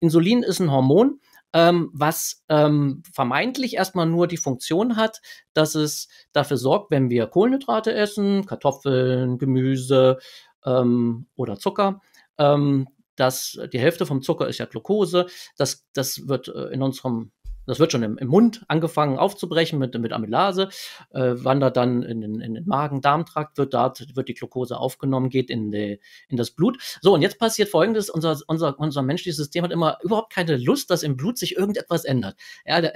Insulin ist ein Hormon, ähm, was ähm, vermeintlich erstmal nur die Funktion hat, dass es dafür sorgt, wenn wir Kohlenhydrate essen, Kartoffeln, Gemüse ähm, oder Zucker, ähm, dass die Hälfte vom Zucker ist ja Glucose, das, das wird äh, in unserem das wird schon im, im Mund angefangen aufzubrechen mit, mit Amylase, äh, wandert dann in den, in den Magen-Darm-Trakt, wird dort, wird die Glucose aufgenommen, geht in, die, in das Blut. So, und jetzt passiert folgendes: unser, unser, unser menschliches System hat immer überhaupt keine Lust, dass im Blut sich irgendetwas ändert. Ja,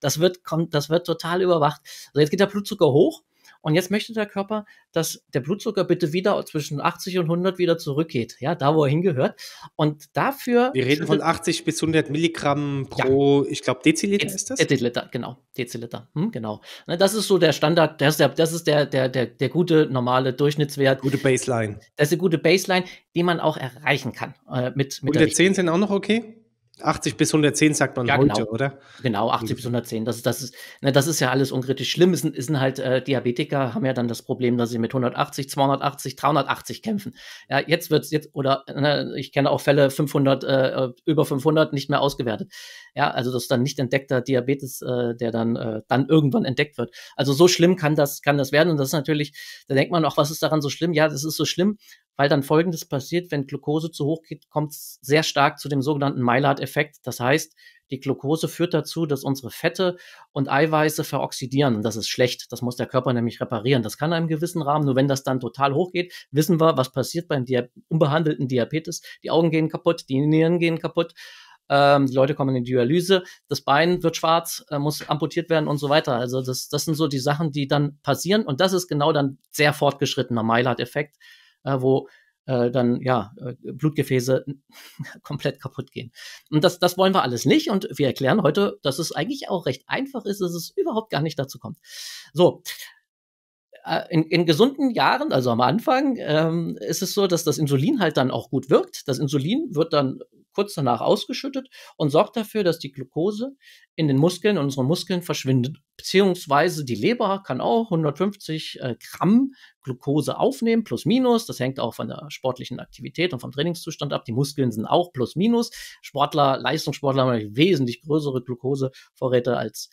das wird, kommt, das wird total überwacht. also jetzt geht der Blutzucker hoch und jetzt möchte der Körper, dass der Blutzucker bitte wieder zwischen 80 und 100 wieder zurückgeht, ja, da wo er hingehört. Und dafür. Wir reden von 80 bis 100 Milligramm pro, ja. ich glaube, Deziliter ist das? Deziliter, genau. Deziliter, hm, genau. Ne, das ist so der Standard, das ist der, das ist der, der, der, der gute normale Durchschnittswert. Gute Baseline. Das ist eine gute Baseline, die man auch erreichen kann. Äh, mit, mit 110 sind auch noch okay? 80 bis 110 sagt man ja, heute, genau. oder? Genau, 80 bis 110. Das, das, ist, ne, das ist ja alles unkritisch. Schlimm ist, ist halt äh, Diabetiker, haben ja dann das Problem, dass sie mit 180, 280, 380 kämpfen. Ja, jetzt wird's jetzt, oder ne, ich kenne auch Fälle 500, äh, über 500 nicht mehr ausgewertet. Ja, also das ist dann nicht entdeckter Diabetes, äh, der dann, äh, dann irgendwann entdeckt wird. Also so schlimm kann das, kann das werden. Und das ist natürlich, da denkt man auch, was ist daran so schlimm? Ja, das ist so schlimm, weil dann Folgendes passiert, wenn Glucose zu hoch geht, kommt es sehr stark zu dem sogenannten mylard effekt Das heißt, die Glucose führt dazu, dass unsere Fette und Eiweiße veroxidieren. Das ist schlecht. Das muss der Körper nämlich reparieren. Das kann einem gewissen Rahmen. Nur wenn das dann total hoch geht, wissen wir, was passiert beim Diab unbehandelten Diabetes. Die Augen gehen kaputt, die Nieren gehen kaputt. Ähm, die Leute kommen in die Dialyse, das Bein wird schwarz, äh, muss amputiert werden und so weiter. Also das, das sind so die Sachen, die dann passieren. Und das ist genau dann sehr fortgeschrittener mylard effekt äh, wo äh, dann ja äh, Blutgefäße komplett kaputt gehen. Und das, das wollen wir alles nicht. Und wir erklären heute, dass es eigentlich auch recht einfach ist, dass es überhaupt gar nicht dazu kommt. So, äh, in, in gesunden Jahren, also am Anfang, ähm, ist es so, dass das Insulin halt dann auch gut wirkt. Das Insulin wird dann kurz danach ausgeschüttet und sorgt dafür, dass die Glucose in den Muskeln, in unseren Muskeln verschwindet. Beziehungsweise die Leber kann auch 150 äh, Gramm Glucose aufnehmen, plus minus. Das hängt auch von der sportlichen Aktivität und vom Trainingszustand ab. Die Muskeln sind auch plus minus. Sportler, Leistungssportler haben wesentlich größere Glucosevorräte als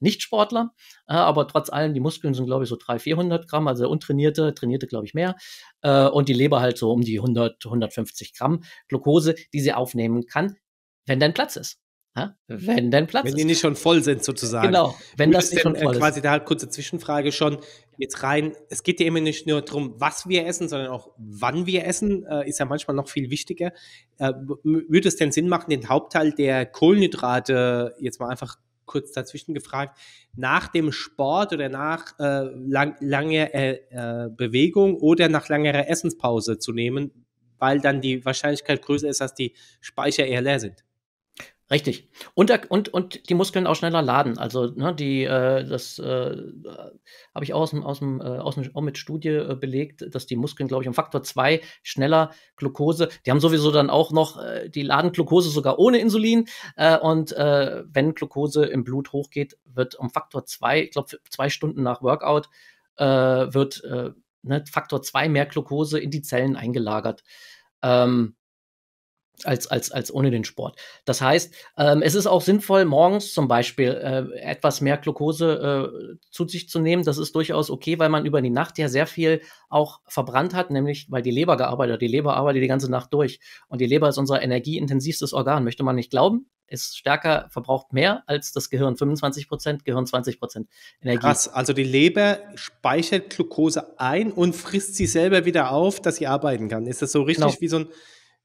Nichtsportler, äh, aber trotz allem, die Muskeln sind, glaube ich, so 300, 400 Gramm, also Untrainierte, Trainierte, glaube ich, mehr. Äh, und die Leber halt so um die 100, 150 Gramm Glucose, die sie aufnehmen kann, wenn dein Platz ist. Wenn dein Platz Wenn ist. die nicht schon voll sind, sozusagen. Genau, wenn Würde das nicht denn, schon voll äh, quasi ist. da halt kurze Zwischenfrage schon jetzt rein. Es geht ja immer nicht nur darum, was wir essen, sondern auch wann wir essen, äh, ist ja manchmal noch viel wichtiger. würde es denn Sinn machen, den Hauptteil der Kohlenhydrate jetzt mal einfach kurz dazwischen gefragt, nach dem Sport oder nach äh, lang, langer äh, äh, Bewegung oder nach längerer Essenspause zu nehmen, weil dann die Wahrscheinlichkeit größer ist, dass die Speicher eher leer sind. Richtig. Und, und, und die Muskeln auch schneller laden. Also, ne, die, äh, das äh, habe ich auch, aus dem, aus dem, äh, aus dem, auch mit Studie äh, belegt, dass die Muskeln, glaube ich, um Faktor 2 schneller Glucose, die haben sowieso dann auch noch, äh, die laden Glucose sogar ohne Insulin. Äh, und wenn Glucose im Blut hochgeht, wird um Faktor 2, ich glaube, zwei Stunden nach Workout, wird ne, Faktor 2 mehr Glucose in die Zellen eingelagert. Ähm, als, als, als ohne den Sport. Das heißt, ähm, es ist auch sinnvoll, morgens zum Beispiel äh, etwas mehr Glucose äh, zu sich zu nehmen. Das ist durchaus okay, weil man über die Nacht ja sehr viel auch verbrannt hat, nämlich weil die Leber gearbeitet hat. Die Leber arbeitet die ganze Nacht durch. Und die Leber ist unser energieintensivstes Organ, möchte man nicht glauben. Ist stärker, verbraucht mehr als das Gehirn. 25 Prozent, Gehirn 20 Prozent Energie. Krass, also die Leber speichert Glucose ein und frisst sie selber wieder auf, dass sie arbeiten kann. Ist das so richtig genau. wie so ein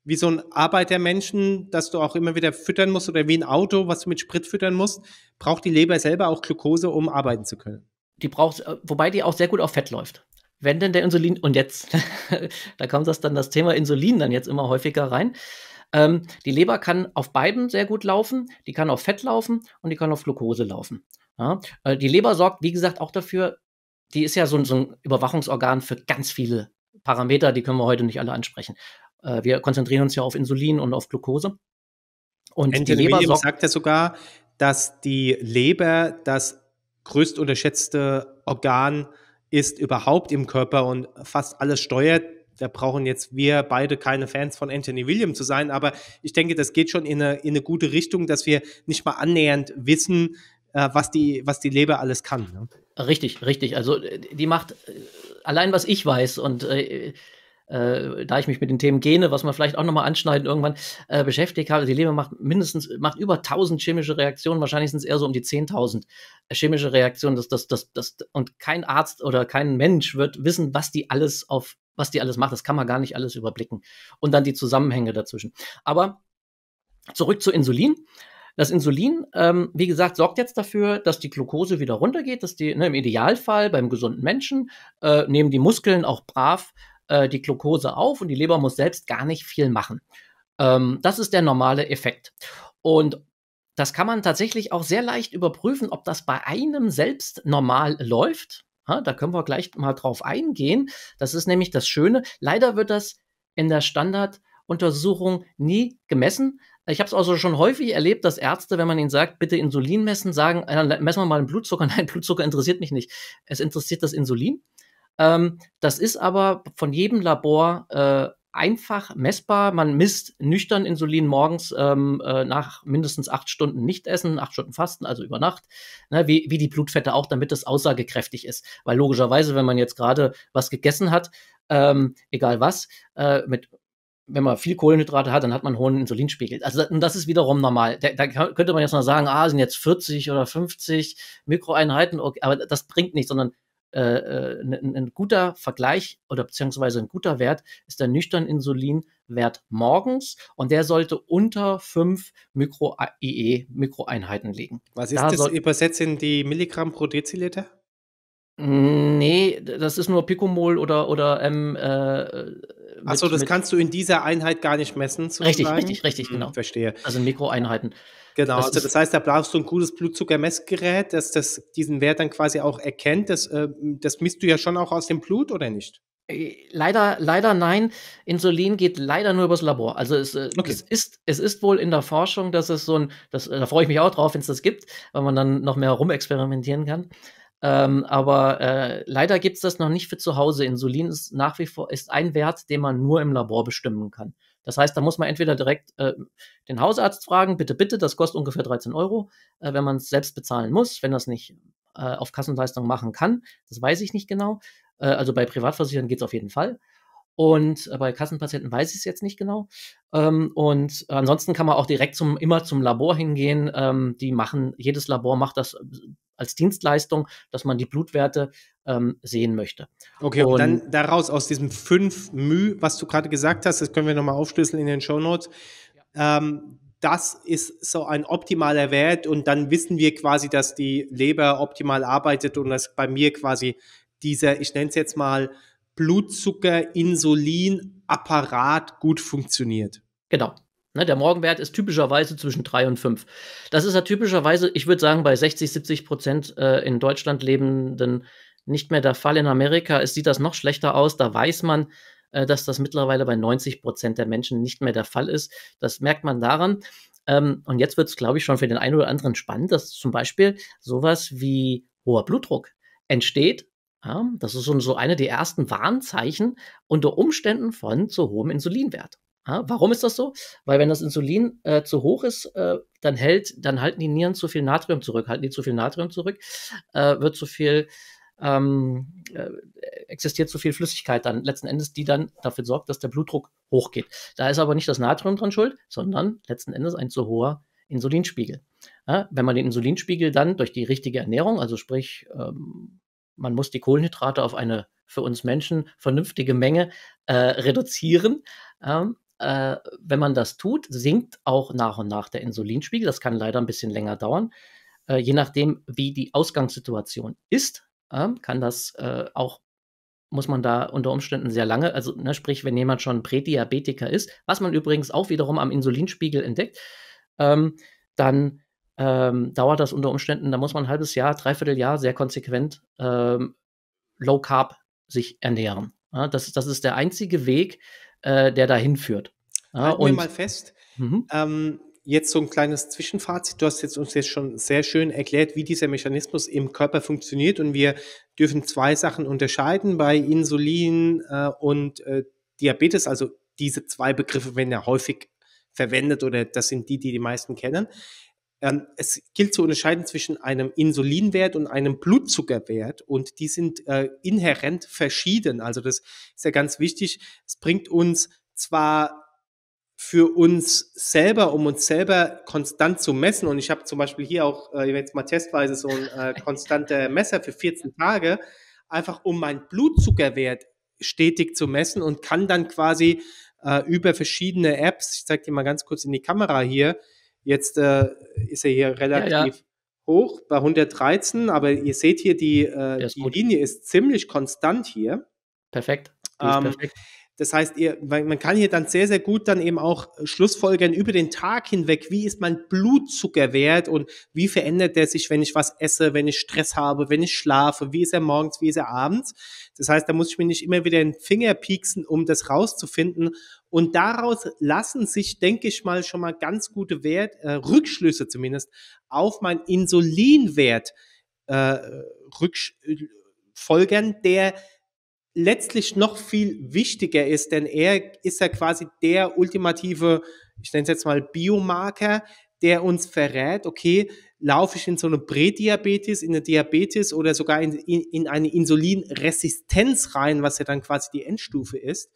wie so ein Arbeitermenschen, das du auch immer wieder füttern musst oder wie ein Auto, was du mit Sprit füttern musst, braucht die Leber selber auch Glucose, um arbeiten zu können. Die braucht, äh, wobei die auch sehr gut auf Fett läuft. Wenn denn der Insulin, und jetzt, da kommt das dann das Thema Insulin dann jetzt immer häufiger rein. Ähm, die Leber kann auf beiden sehr gut laufen, die kann auf Fett laufen und die kann auf Glucose laufen. Ja? Äh, die Leber sorgt, wie gesagt, auch dafür, die ist ja so, so ein Überwachungsorgan für ganz viele Parameter, die können wir heute nicht alle ansprechen. Äh, wir konzentrieren uns ja auf Insulin und auf Glucose. Und Anthony die Leber Williams sagt ja sogar, dass die Leber das größt unterschätzte Organ ist überhaupt im Körper und fast alles steuert. Da brauchen jetzt wir beide keine Fans von Anthony Williams zu sein, aber ich denke, das geht schon in eine, in eine gute Richtung, dass wir nicht mal annähernd wissen, äh, was, die, was die Leber alles kann. Ne? Richtig, richtig. Also äh, die macht äh, allein, was ich weiß und äh, äh, da ich mich mit den Themen Gene, was man vielleicht auch nochmal anschneiden irgendwann, äh, beschäftigt habe, die Leber macht mindestens, macht über 1000 chemische Reaktionen, wahrscheinlich sind es eher so um die 10.000 chemische Reaktionen, das, das, das, das, und kein Arzt oder kein Mensch wird wissen, was die alles auf, was die alles macht, das kann man gar nicht alles überblicken. Und dann die Zusammenhänge dazwischen. Aber zurück zu Insulin. Das Insulin, ähm, wie gesagt, sorgt jetzt dafür, dass die Glucose wieder runtergeht, dass die ne, im Idealfall beim gesunden Menschen äh, nehmen die Muskeln auch brav äh, die Glucose auf und die Leber muss selbst gar nicht viel machen. Ähm, das ist der normale Effekt. Und das kann man tatsächlich auch sehr leicht überprüfen, ob das bei einem selbst normal läuft. Ha, da können wir gleich mal drauf eingehen. Das ist nämlich das Schöne. Leider wird das in der Standarduntersuchung nie gemessen. Ich habe es also schon häufig erlebt, dass Ärzte, wenn man ihnen sagt, bitte Insulin messen, sagen, äh, dann messen wir mal den Blutzucker. Nein, Blutzucker interessiert mich nicht. Es interessiert das Insulin. Ähm, das ist aber von jedem Labor äh, einfach messbar. Man misst nüchtern Insulin morgens ähm, äh, nach mindestens acht Stunden Nichtessen, acht Stunden Fasten, also über Nacht, ne, wie, wie die Blutfette auch, damit es aussagekräftig ist. Weil logischerweise, wenn man jetzt gerade was gegessen hat, ähm, egal was, äh, mit wenn man viel Kohlenhydrate hat, dann hat man einen hohen Insulinspiegel. Also das ist wiederum normal. Da, da könnte man jetzt mal sagen, ah, sind jetzt 40 oder 50 Mikroeinheiten, okay, aber das bringt nichts, sondern äh, äh, ein, ein, guter Vergleich oder beziehungsweise ein guter Wert ist der nüchtern Insulinwert morgens und der sollte unter 5 Mikro IE äh, e Mikroeinheiten liegen. Was ist da das übersetzt in die Milligramm pro Deziliter? Hm, nee, das ist nur Picomol oder oder ähm, äh, äh Achso, das kannst du in dieser Einheit gar nicht messen. Sozusagen? Richtig, richtig, richtig, hm, genau. Verstehe. Also Mikroeinheiten. Ja. Genau, das also das heißt, da brauchst du ein gutes Blutzuckermessgerät, das, das diesen Wert dann quasi auch erkennt. Das, äh, das misst du ja schon auch aus dem Blut, oder nicht? Äh, leider, leider nein. Insulin geht leider nur übers Labor. Also es, äh, okay. es, ist, es ist wohl in der Forschung, dass es so ein, das, äh, da freue ich mich auch drauf, wenn es das gibt, weil man dann noch mehr rumexperimentieren kann. Ähm, aber äh, leider gibt es das noch nicht für zu Hause. Insulin ist nach wie vor ist ein Wert, den man nur im Labor bestimmen kann. Das heißt, da muss man entweder direkt äh, den Hausarzt fragen, bitte, bitte, das kostet ungefähr 13 Euro, äh, wenn man es selbst bezahlen muss, wenn das nicht äh, auf Kassenleistung machen kann. Das weiß ich nicht genau. Äh, also bei Privatversichern geht es auf jeden Fall. Und äh, bei Kassenpatienten weiß ich es jetzt nicht genau. Ähm, und ansonsten kann man auch direkt zum, immer zum Labor hingehen. Ähm, die machen, jedes Labor macht das äh, als Dienstleistung, dass man die Blutwerte ähm, sehen möchte. Okay, und, und, dann daraus aus diesem 5 Mü, was du gerade gesagt hast, das können wir nochmal aufschlüsseln in den Show Notes. Ja. Ähm, das ist so ein optimaler Wert und dann wissen wir quasi, dass die Leber optimal arbeitet und dass bei mir quasi dieser, ich nenne es jetzt mal, Blutzucker-Insulin-Apparat gut funktioniert. Genau, Ne, der Morgenwert ist typischerweise zwischen 3 und 5. Das ist ja typischerweise, ich würde sagen, bei 60, 70 Prozent äh, in Deutschland lebenden nicht mehr der Fall. In Amerika es sieht das noch schlechter aus. Da weiß man, äh, dass das mittlerweile bei 90 Prozent der Menschen nicht mehr der Fall ist. Das merkt man daran. Ähm, und jetzt wird es, glaube ich, schon für den einen oder anderen spannend, dass zum Beispiel sowas wie hoher Blutdruck entsteht. Ja, das ist so eine der ersten Warnzeichen unter Umständen von zu hohem Insulinwert. Ja, warum ist das so? Weil wenn das Insulin äh, zu hoch ist, äh, dann hält, dann halten die Nieren zu viel Natrium zurück. Halten die zu viel Natrium zurück, äh, wird zu viel, ähm, äh, existiert zu viel Flüssigkeit dann letzten Endes, die dann dafür sorgt, dass der Blutdruck hochgeht. Da ist aber nicht das Natrium dran schuld, sondern letzten Endes ein zu hoher Insulinspiegel. Ja, wenn man den Insulinspiegel dann durch die richtige Ernährung, also sprich ähm, man muss die Kohlenhydrate auf eine für uns Menschen vernünftige Menge äh, reduzieren, ähm, äh, wenn man das tut, sinkt auch nach und nach der Insulinspiegel. Das kann leider ein bisschen länger dauern. Äh, je nachdem, wie die Ausgangssituation ist, äh, kann das äh, auch muss man da unter Umständen sehr lange, also ne, sprich, wenn jemand schon Prädiabetiker ist, was man übrigens auch wiederum am Insulinspiegel entdeckt, ähm, dann ähm, dauert das unter Umständen, da muss man ein halbes Jahr, dreiviertel Jahr sehr konsequent ähm, Low Carb sich ernähren. Ja, das, das ist der einzige Weg, äh, der dahin führt. Ja, Halten und, mal fest, mhm. ähm, jetzt so ein kleines Zwischenfazit. Du hast jetzt uns jetzt schon sehr schön erklärt, wie dieser Mechanismus im Körper funktioniert und wir dürfen zwei Sachen unterscheiden bei Insulin äh, und äh, Diabetes. Also diese zwei Begriffe werden ja häufig verwendet oder das sind die, die die meisten kennen. Ähm, es gilt zu unterscheiden zwischen einem Insulinwert und einem Blutzuckerwert und die sind äh, inhärent verschieden. Also das ist ja ganz wichtig. Es bringt uns zwar für uns selber, um uns selber konstant zu messen. Und ich habe zum Beispiel hier auch äh, jetzt mal testweise so ein äh, konstanter Messer für 14 Tage, einfach um meinen Blutzuckerwert stetig zu messen und kann dann quasi äh, über verschiedene Apps, ich zeige dir mal ganz kurz in die Kamera hier, Jetzt äh, ist er hier relativ ja, ja. hoch bei 113, aber ihr seht hier, die, äh, die Linie ist ziemlich konstant hier. Perfekt. Ähm, perfekt. Das heißt, ihr, man kann hier dann sehr, sehr gut dann eben auch äh, Schlussfolgern über den Tag hinweg, wie ist mein Blutzuckerwert und wie verändert der sich, wenn ich was esse, wenn ich Stress habe, wenn ich schlafe, wie ist er morgens, wie ist er abends. Das heißt, da muss ich mir nicht immer wieder den Finger pieksen, um das rauszufinden, und daraus lassen sich, denke ich mal, schon mal ganz gute Wert, äh, Rückschlüsse zumindest auf meinen Insulinwert äh, folgern, der letztlich noch viel wichtiger ist, denn er ist ja quasi der ultimative, ich nenne es jetzt mal Biomarker, der uns verrät, okay, laufe ich in so eine Prädiabetes, in eine Diabetes oder sogar in, in, in eine Insulinresistenz rein, was ja dann quasi die Endstufe ist.